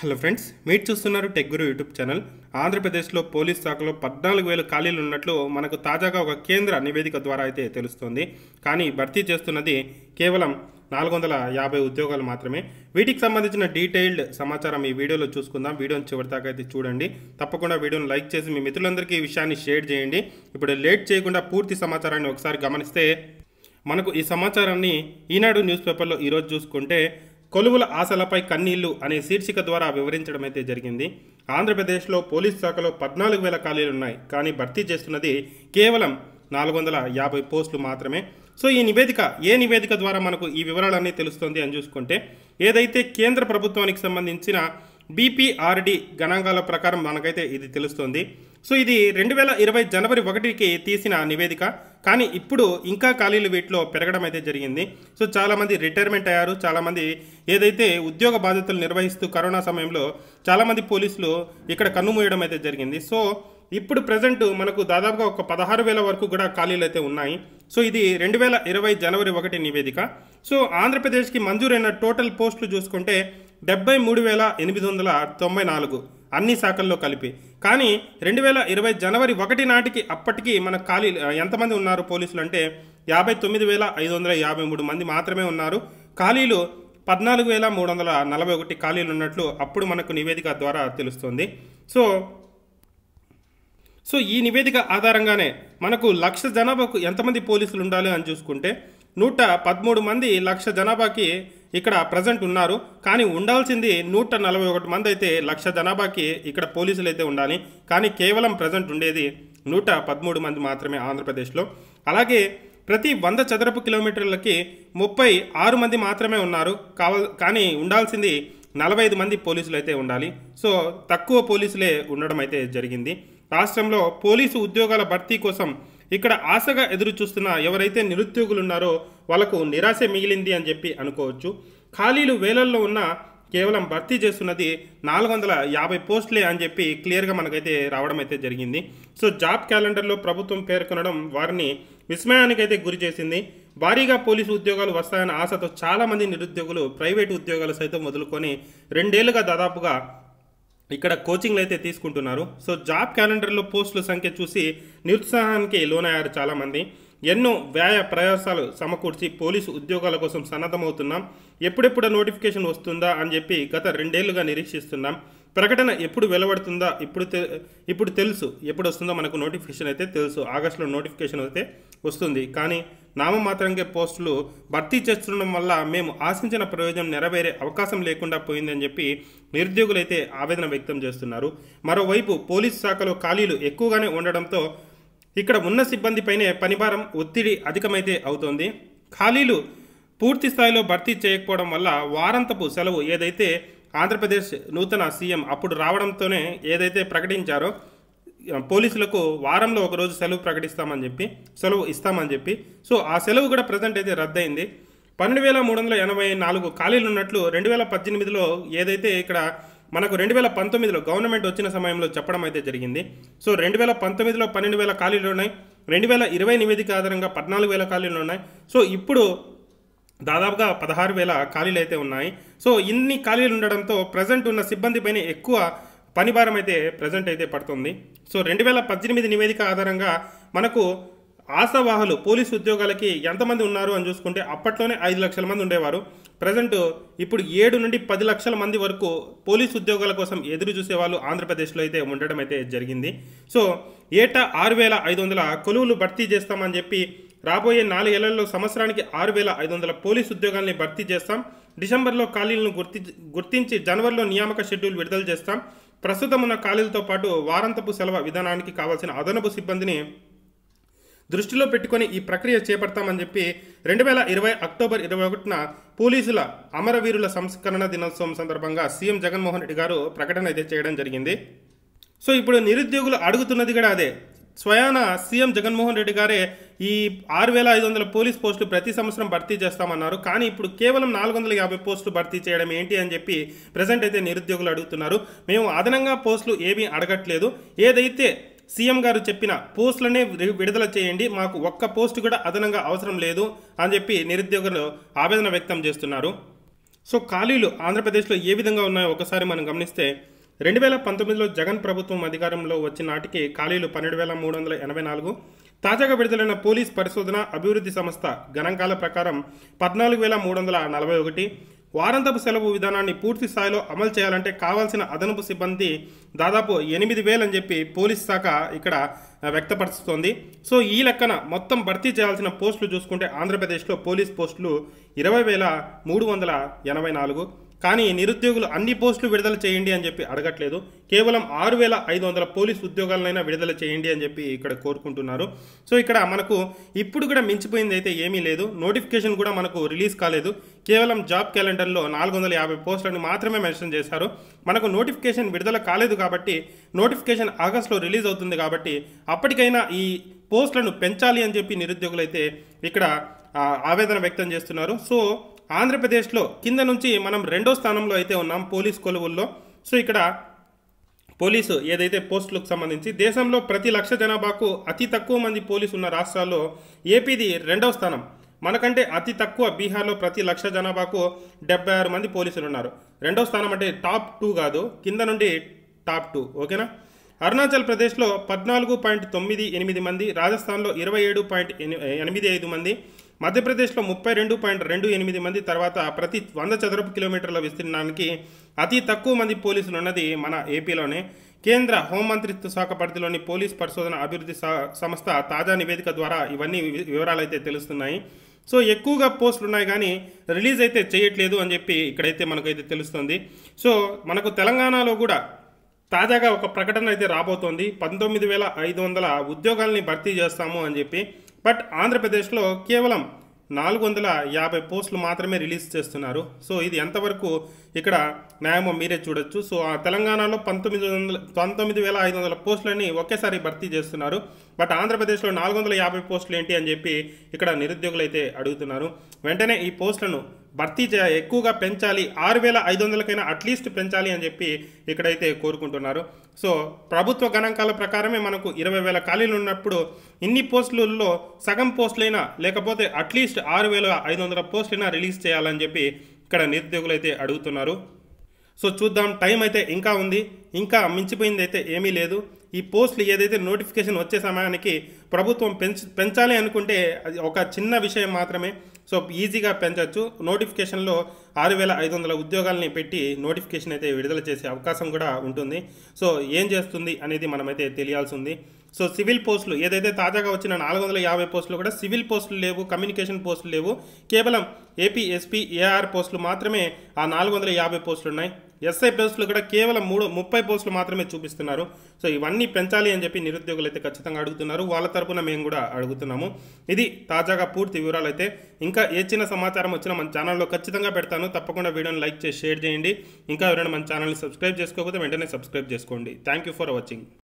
hello friends మీరు చూస్తున్నారు tech Guru YouTube channel ఆంధ్రప్రదేశ్లో పోలీస్ శాఖలో పద్నాలుగు వేల ఖాళీలు ఉన్నట్లు మనకు తాజాగా ఒక కేంద్ర నివేదిక ద్వారా అయితే తెలుస్తోంది కానీ భర్తీ చేస్తున్నది కేవలం నాలుగు వందల యాభై ఉద్యోగాలు మాత్రమే వీటికి సంబంధించిన డీటెయిల్డ్ సమాచారం ఈ వీడియోలో చూసుకుందాం వీడియోని చివరిదాకా అయితే చూడండి తప్పకుండా వీడియోని లైక్ చేసి మీ మిత్రులందరికీ ఈ విషయాన్ని షేర్ చేయండి ఇప్పుడు లేట్ చేయకుండా పూర్తి సమాచారాన్ని ఒకసారి గమనిస్తే మనకు ఈ సమాచారాన్ని ఈనాడు న్యూస్ పేపర్లో ఈరోజు చూసుకుంటే కొలువుల ఆశలపై కన్నీళ్లు అనే శీర్షిక ద్వారా వివరించడం అయితే జరిగింది ఆంధ్రప్రదేశ్లో పోలీస్ శాఖలో పద్నాలుగు వేల ఖాళీలు ఉన్నాయి కానీ భర్తీ చేస్తున్నది కేవలం నాలుగు వందల యాభై పోస్టులు మాత్రమే సో ఈ నివేదిక ఏ నివేదిక ద్వారా మనకు ఈ వివరాలన్నీ తెలుస్తుంది అని చూసుకుంటే ఏదైతే కేంద్ర ప్రభుత్వానికి సంబంధించిన బీపీఆర్డి గణాంకాల ప్రకారం మనకైతే ఇది తెలుస్తుంది సో ఇది రెండు వేల ఇరవై జనవరి ఒకటికి తీసిన నివేదిక కానీ ఇప్పుడు ఇంకా ఖాళీలు వీటిలో పెరగడం అయితే జరిగింది సో చాలామంది రిటైర్మెంట్ అయ్యారు చాలామంది ఏదైతే ఉద్యోగ బాధ్యతలు నిర్వహిస్తూ కరోనా సమయంలో చాలామంది పోలీసులు ఇక్కడ కన్నుమూయడం అయితే జరిగింది సో ఇప్పుడు ప్రజెంట్ మనకు దాదాపుగా ఒక పదహారు వేల వరకు కూడా ఖాళీలు అయితే ఉన్నాయి సో ఇది రెండు వేల ఇరవై జనవరి ఒకటి నివేదిక సో ఆంధ్రప్రదేశ్కి మంజూరైన టోటల్ పోస్టులు చూసుకుంటే డెబ్బై మూడు వేల ఎనిమిది వందల తొంభై నాలుగు అన్ని శాఖల్లో కలిపి కానీ రెండు వేల ఇరవై జనవరి ఒకటి నాటికి అప్పటికి మన ఖాళీ ఎంతమంది ఉన్నారు పోలీసులు అంటే యాభై తొమ్మిది వేల ఐదు వందల యాభై మూడు మంది మాత్రమే ఉన్నారు ఖాళీలు పద్నాలుగు వేల మూడు వందల నలభై ఒకటి ఖాళీలు ఉన్నట్లు అప్పుడు మనకు నివేదిక ద్వారా తెలుస్తుంది సో సో ఈ నివేదిక ఆధారంగానే మనకు లక్ష జనాభాకు ఎంతమంది పోలీసులు ఉండాలి అని చూసుకుంటే నూట పదమూడు మంది లక్ష జనాభాకి ఇక్కడ ప్రజెంట్ ఉన్నారు కానీ ఉండాల్సింది నూట నలభై ఒకటి మంది అయితే లక్ష జనాభాకి ఇక్కడ పోలీసులు అయితే ఉండాలి కానీ కేవలం ప్రజెంట్ ఉండేది నూట పదమూడు మంది మాత్రమే ఆంధ్రప్రదేశ్లో అలాగే ప్రతి వంద చదరపు కిలోమీటర్లకి ముప్పై ఆరు మంది మాత్రమే ఉన్నారు కావల్ కానీ ఉండాల్సింది నలభై ఐదు మంది పోలీసులు అయితే ఉండాలి సో తక్కువ పోలీసులే ఉండడం అయితే జరిగింది రాష్ట్రంలో పోలీసు ఉద్యోగాల భర్తీ కోసం ఇక్కడ ఆశగా ఎదురు చూస్తున్న ఎవరైతే నిరుద్యోగులు ఉన్నారో వాళ్ళకు నిరాశ మిగిలింది అని చెప్పి అనుకోవచ్చు ఖాళీలు వేలల్లో ఉన్న కేవలం భర్తీ చేస్తున్నది నాలుగు వందల యాభై పోస్టులే అని చెప్పి క్లియర్గా మనకైతే రావడం అయితే జరిగింది సో జాబ్ క్యాలెండర్లో ప్రభుత్వం పేర్కొనడం వారిని విస్మయానికైతే గురి చేసింది భారీగా పోలీసు ఉద్యోగాలు వస్తాయన్న ఆశతో చాలామంది నిరుద్యోగులు ప్రైవేటు ఉద్యోగాలు సైతం వదులుకొని రెండేళ్లుగా దాదాపుగా ఇక్కడ కోచింగ్లు అయితే తీసుకుంటున్నారు సో జాబ్ క్యాలెండర్లో పోస్టుల సంఖ్య చూసి నిరుత్సాహానికి లోనయ్యారు చాలామంది ఎన్నో వ్యాయ ప్రయాసాలు సమకూర్చి పోలీసు ఉద్యోగాల కోసం సన్నద్ధమవుతున్నాం ఎప్పుడెప్పుడు నోటిఫికేషన్ వస్తుందా అని చెప్పి గత రెండేళ్లుగా నిరీక్షిస్తున్నాం ప్రకటన ఎప్పుడు వెలువడుతుందా ఇప్పుడు తె ఇప్పుడు తెలుసు ఎప్పుడు వస్తుందో మనకు నోటిఫికేషన్ అయితే తెలుసు ఆగస్టులో నోటిఫికేషన్ అయితే వస్తుంది కానీ నామమాత్రంగా పోస్టులు భర్తీ చేస్తుండడం వల్ల మేము ఆశించిన ప్రయోజనం నెరవేరే అవకాశం లేకుండా పోయిందని చెప్పి నిరుద్యోగులైతే ఆవేదన వ్యక్తం చేస్తున్నారు మరోవైపు పోలీస్ శాఖలో ఖాళీలు ఎక్కువగానే ఉండడంతో ఇక్కడ ఉన్న సిబ్బందిపైనే పనిభారం ఒత్తిడి అధికమైతే అవుతోంది ఖాళీలు పూర్తి స్థాయిలో భర్తీ చేయకపోవడం వల్ల వారంతపు సెలవు ఏదైతే ఆంధ్రప్రదేశ్ నూతన సీఎం అప్పుడు రావడంతోనే ఏదైతే ప్రకటించారో పోలీసులకు వారంలో ఒకరోజు సెలవు ప్రకటిస్తామని చెప్పి సెలవు ఇస్తామని చెప్పి సో ఆ సెలవు కూడా ప్రజెంట్ అయితే రద్దయింది పన్నెండు వేల మూడు వందల ఎనభై నాలుగు ఖాళీలు ఉన్నట్లు రెండు వేల పద్దెనిమిదిలో ఏదైతే ఇక్కడ మనకు రెండు వేల పంతొమ్మిదిలో గవర్నమెంట్ వచ్చిన సమయంలో చెప్పడం అయితే జరిగింది సో రెండు వేల పంతొమ్మిదిలో పన్నెండు వేల ఖాళీలు ఉన్నాయి రెండు వేల ఇరవై నివేదిక ఆధారంగా పద్నాలుగు వేల ఖాళీలు ఉన్నాయి సో ఇప్పుడు దాదాపుగా పదహారు వేల ఖాళీలు అయితే ఉన్నాయి సో ఇన్ని ఖాళీలు ఉండడంతో ప్రజెంట్ ఉన్న సిబ్బంది పైన ఎక్కువ పనిభారం అయితే ప్రజెంట్ అయితే పడుతుంది సో రెండు వేల పద్దెనిమిది నివేదిక ఆధారంగా మనకు ఆశావాహులు పోలీసు ఉద్యోగాలకి ఎంతమంది ఉన్నారు అని చూసుకుంటే అప్పట్లోనే ఐదు లక్షల మంది ఉండేవారు ప్రజెంట్ ఇప్పుడు ఏడు నుండి పది లక్షల మంది వరకు పోలీసు ఉద్యోగాల కోసం ఎదురు చూసేవాళ్ళు ఆంధ్రప్రదేశ్లో అయితే ఉండడం అయితే జరిగింది సో ఏటా ఆరు వేల ఐదు వందల కొలువులు భర్తీ చేస్తామని చెప్పి రాబోయే నాలుగేళ్లలో సంవత్సరానికి ఆరు వేల ఐదు వందల పోలీసు ఉద్యోగాల్ని భర్తీ చేస్తాం డిసెంబర్లో ఖాళీలను గుర్తి గుర్తించి జనవరిలో నియామక షెడ్యూల్ విడుదల చేస్తాం ప్రస్తుతం ఉన్న ఖాళీలతో పాటు వారాంతపు సెలవు విధానానికి కావాల్సిన అదనపు సిబ్బందిని దృష్టిలో పెట్టుకొని ఈ ప్రక్రియ చేపడతామని చెప్పి రెండు వేల ఇరవై అక్టోబర్ ఇరవై ఒకటిన పోలీసుల అమరవీరుల సంస్కరణ దినోత్సవం సందర్భంగా సీఎం జగన్మోహన్ రెడ్డి గారు ప్రకటన అయితే చేయడం జరిగింది సో ఇప్పుడు నిరుద్యోగులు అడుగుతున్నది కూడా అదే స్వయాన సీఎం జగన్మోహన్ రెడ్డి గారే ఈ ఆరు వేల ఐదు వందల పోలీస్ పోస్టులు ప్రతి సంవత్సరం భర్తీ చేస్తామన్నారు కానీ ఇప్పుడు కేవలం నాలుగు వందల యాభై పోస్టులు భర్తీ చేయడం ఏంటి అని చెప్పి ప్రజెంట్ అయితే నిరుద్యోగులు అడుగుతున్నారు మేము అదనంగా పోస్టులు ఏమీ అడగట్లేదు ఏదైతే సీఎం గారు చెప్పిన పోస్టులనే విడుదల చేయండి మాకు ఒక్క పోస్టు కూడా అదనంగా అవసరం లేదు అని చెప్పి నిరుద్యోగులు ఆవేదన వ్యక్తం చేస్తున్నారు సో ఖాళీలు ఆంధ్రప్రదేశ్లో ఏ విధంగా ఉన్నాయో ఒకసారి మనం గమనిస్తే రెండు వేల పంతొమ్మిదిలో జగన్ ప్రభుత్వం అధికారంలో వచ్చిన నాటికి ఖాళీలు పన్నెండు వేల మూడు వందల ఎనభై నాలుగు తాజాగా విడుదలైన పోలీస్ పరిశోధన అభివృద్ధి సంస్థ గణాంకాల ప్రకారం పద్నాలుగు వేల మూడు వందల నలభై ఒకటి వారంతపు సెలవు విధానాన్ని పూర్తి స్థాయిలో అమలు చేయాలంటే కావాల్సిన అదనపు సిబ్బంది దాదాపు ఎనిమిది వేలు అని చెప్పి పోలీస్ శాఖ ఇక్కడ వ్యక్తపరుస్తోంది సో ఈ లెక్కన మొత్తం భర్తీ చేయాల్సిన పోస్టులు చూసుకుంటే ఆంధ్రప్రదేశ్లో పోలీస్ పోస్టులు ఇరవై వేల మూడు వందల ఎనభై నాలుగు కానీ నిరుద్యోగులు అన్ని పోస్టులు విడుదల చేయండి అని చెప్పి అడగట్లేదు కేవలం ఆరు వేల ఐదు వందల పోలీస్ ఉద్యోగాలనైనా విడుదల చేయండి అని చెప్పి ఇక్కడ కోరుకుంటున్నారు సో ఇక్కడ మనకు ఇప్పుడు కూడా మించిపోయింది అయితే ఏమీ లేదు నోటిఫికేషన్ కూడా మనకు రిలీజ్ కాలేదు కేవలం జాబ్ క్యాలెండర్లో నాలుగు వందల యాభై పోస్టులను మాత్రమే మెన్షన్ చేశారు మనకు నోటిఫికేషన్ విడుదల కాలేదు కాబట్టి నోటిఫికేషన్ ఆగస్టులో రిలీజ్ అవుతుంది కాబట్టి అప్పటికైనా ఈ పోస్టులను పెంచాలి అని చెప్పి నిరుద్యోగులు అయితే ఇక్కడ ఆవేదన వ్యక్తం చేస్తున్నారు సో ఆంధ్రప్రదేశ్లో కింద నుంచి మనం రెండో స్థానంలో అయితే ఉన్నాం పోలీస్ కొలువుల్లో సో ఇక్కడ పోలీసు ఏదైతే పోస్టులకు సంబంధించి దేశంలో ప్రతి లక్ష జనాభాకు అతి తక్కువ మంది పోలీసు ఉన్న రాష్ట్రాల్లో ఏపీది రెండవ స్థానం మనకంటే అతి తక్కువ బీహార్లో ప్రతి లక్ష జనాభాకు డెబ్బై ఆరు మంది పోలీసులు ఉన్నారు రెండవ స్థానం అంటే టాప్ టూ కాదు కింద నుండి టాప్ టూ ఓకేనా అరుణాచల్ ప్రదేశ్లో పద్నాలుగు పాయింట్ తొమ్మిది ఎనిమిది మంది రాజస్థాన్లో ఇరవై ఏడు పాయింట్ ఎనిమిది ఐదు మంది మధ్యప్రదేశ్లో ముప్పై రెండు పాయింట్ రెండు ఎనిమిది మంది తర్వాత ప్రతి వంద చదరపు కిలోమీటర్ల విస్తీర్ణానికి అతి తక్కువ మంది పోలీసులు ఉన్నది మన ఏపీలోనే కేంద్ర హోంమంత్రిత్వ శాఖ పరిధిలోని పోలీస్ పరిశోధన అభివృద్ధి సంస్థ తాజా నివేదిక ద్వారా ఇవన్నీ వివరాలు అయితే తెలుస్తున్నాయి సో ఎక్కువగా పోస్టులు ఉన్నాయి కానీ రిలీజ్ అయితే చేయట్లేదు అని చెప్పి ఇక్కడైతే మనకైతే తెలుస్తుంది సో మనకు తెలంగాణలో కూడా తాజాగా ఒక ప్రకటన అయితే రాబోతోంది పంతొమ్మిది వేల ఐదు వందల ఉద్యోగాల్ని భర్తీ చేస్తాము అని చెప్పి బట్ ఆంధ్రప్రదేశ్లో కేవలం నాలుగు వందల యాభై పోస్టులు మాత్రమే రిలీజ్ చేస్తున్నారు సో ఇది ఎంతవరకు ఇక్కడ న్యాయమో మీరే చూడొచ్చు సో ఆ తెలంగాణలో పంతొమ్మిది వందల పంతొమ్మిది వేల ఐదు వందల పోస్టులని ఒకేసారి భర్తీ చేస్తున్నారు బట్ ఆంధ్రప్రదేశ్లో నాలుగు వందల యాభై పోస్టులు ఏంటి అని చెప్పి ఇక్కడ నిరుద్యోగులు అయితే అడుగుతున్నారు వెంటనే ఈ పోస్టులను భర్తీ చే ఎక్కువగా పెంచాలి ఆరు వేల ఐదు వందలకైనా అట్లీస్ట్ పెంచాలి అని చెప్పి ఇక్కడైతే కోరుకుంటున్నారు సో ప్రభుత్వ గణాంకాల ప్రకారమే మనకు ఇరవై వేల ఖాళీలు ఉన్నప్పుడు ఇన్ని పోస్టులలో సగం పోస్టులైనా లేకపోతే అట్లీస్ట్ ఆరు వేల ఐదు వందల పోస్టులైనా రిలీజ్ చేయాలని చెప్పి ఇక్కడ నిరుద్యోగులు అయితే అడుగుతున్నారు సో చూద్దాం టైం అయితే ఇంకా ఉంది ఇంకా మించిపోయింది అయితే ఏమీ లేదు ఈ పోస్టులు ఏదైతే నోటిఫికేషన్ వచ్చే సమయానికి ప్రభుత్వం పెంచ పెంచాలి అనుకుంటే అది ఒక చిన్న విషయం మాత్రమే సో ఈజీగా పెంచవచ్చు నోటిఫికేషన్లో ఆరు వేల ఐదు వందల ఉద్యోగాలని పెట్టి నోటిఫికేషన్ అయితే విడుదల చేసే అవకాశం కూడా ఉంటుంది సో ఏం చేస్తుంది అనేది మనమైతే తెలియాల్సి ఉంది సో సివిల్ పోస్టులు ఏదైతే తాజాగా వచ్చిన నాలుగు వందల యాభై పోస్టులు కూడా సివిల్ పోస్టులు లేవు కమ్యూనికేషన్ పోస్టులు లేవు కేవలం ఏపీ ఎస్పీ ఏఆర్ పోస్టులు మాత్రమే ఆ నాలుగు వందల యాభై పోస్టులు ఉన్నాయి ఎస్ఐ పోస్టులు కూడా కేవలం మూడు ముప్పై పోస్టులు మాత్రమే చూపిస్తున్నారు సో ఇవన్నీ పెంచాలి అని చెప్పి నిరుద్యోగులు అయితే ఖచ్చితంగా అడుగుతున్నారు వాళ్ళ తరపున మేము కూడా అడుగుతున్నాము ఇది తాజాగా పూర్తి వివరాలు అయితే ఇంకా ఏ చిన్న సమాచారం వచ్చినా మన ఛానల్లో ఖచ్చితంగా పెడతాను తప్పకుండా వీడియోని లైక్ చేసి షేర్ చేయండి ఇంకా ఎవరైనా మన ఛానల్ని సబ్స్క్రైబ్ చేసుకోకపోతే వెంటనే సబ్స్క్రైబ్ చేసుకోండి థ్యాంక్ యూ ఫర్ వాచింగ్